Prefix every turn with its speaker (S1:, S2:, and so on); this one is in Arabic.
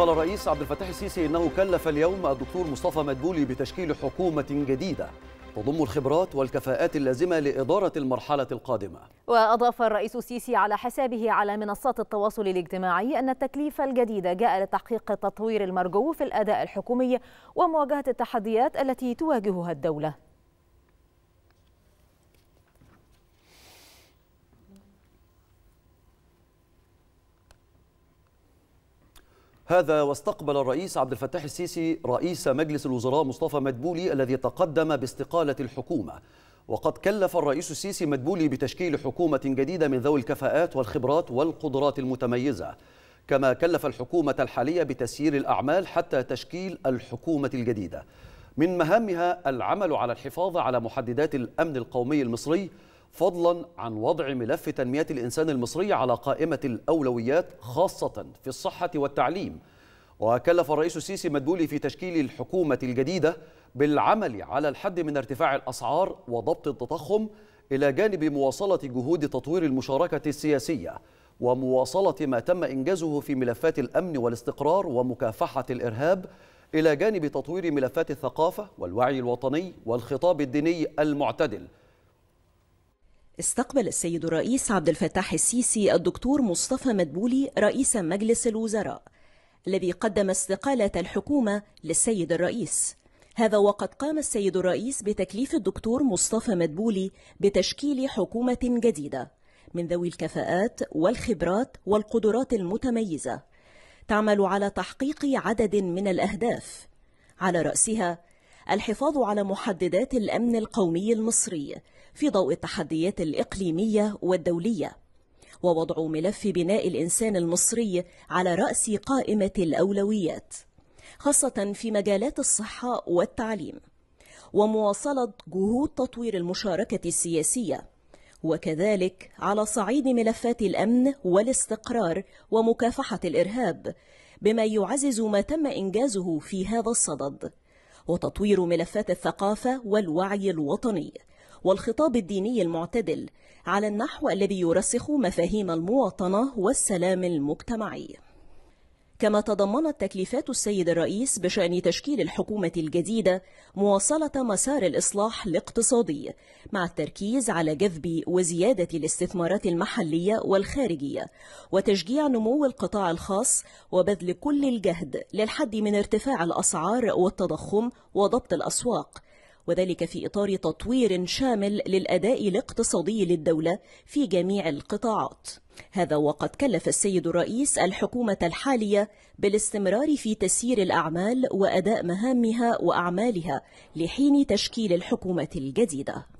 S1: قال الرئيس عبد الفتاح السيسي انه كلف اليوم الدكتور مصطفى مدبولي بتشكيل حكومه جديده تضم الخبرات والكفاءات اللازمه لاداره المرحله القادمه.
S2: واضاف الرئيس السيسي على حسابه على منصات التواصل الاجتماعي ان التكليف الجديد جاء لتحقيق التطوير المرجو في الاداء الحكومي ومواجهه التحديات التي تواجهها الدوله.
S1: هذا واستقبل الرئيس عبد الفتاح السيسي رئيس مجلس الوزراء مصطفى مدبولي الذي تقدم باستقالة الحكومة وقد كلف الرئيس السيسي مدبولي بتشكيل حكومة جديدة من ذوي الكفاءات والخبرات والقدرات المتميزة كما كلف الحكومة الحالية بتسيير الأعمال حتى تشكيل الحكومة الجديدة من مهامها العمل على الحفاظ على محددات الأمن القومي المصري فضلا عن وضع ملف تنمية الإنسان المصري على قائمة الأولويات خاصة في الصحة والتعليم وكلف الرئيس السيسي مدبولي في تشكيل الحكومة الجديدة بالعمل على الحد من ارتفاع الأسعار وضبط التضخم إلى جانب مواصلة جهود تطوير المشاركة السياسية ومواصلة ما تم إنجازه في ملفات الأمن والاستقرار ومكافحة الإرهاب إلى جانب تطوير ملفات الثقافة والوعي الوطني والخطاب الديني المعتدل استقبل السيد
S2: الرئيس عبد الفتاح السيسي الدكتور مصطفى مدبولي رئيس مجلس الوزراء الذي قدم استقالة الحكومة للسيد الرئيس هذا وقد قام السيد الرئيس بتكليف الدكتور مصطفى مدبولي بتشكيل حكومة جديدة من ذوي الكفاءات والخبرات والقدرات المتميزة تعمل على تحقيق عدد من الأهداف على رأسها الحفاظ على محددات الأمن القومي المصري في ضوء التحديات الإقليمية والدولية ووضع ملف بناء الإنسان المصري على رأس قائمة الأولويات خاصة في مجالات الصحة والتعليم ومواصلة جهود تطوير المشاركة السياسية وكذلك على صعيد ملفات الأمن والاستقرار ومكافحة الإرهاب بما يعزز ما تم إنجازه في هذا الصدد وتطوير ملفات الثقافة والوعي الوطني والخطاب الديني المعتدل على النحو الذي يرسخ مفاهيم المواطنة والسلام المجتمعي كما تضمنت تكليفات السيد الرئيس بشأن تشكيل الحكومة الجديدة مواصلة مسار الإصلاح الاقتصادي مع التركيز على جذب وزيادة الاستثمارات المحلية والخارجية وتشجيع نمو القطاع الخاص وبذل كل الجهد للحد من ارتفاع الأسعار والتضخم وضبط الأسواق وذلك في إطار تطوير شامل للأداء الاقتصادي للدولة في جميع القطاعات هذا وقد كلف السيد الرئيس الحكومة الحالية بالاستمرار في تسيير الأعمال وأداء مهامها وأعمالها لحين تشكيل الحكومة الجديدة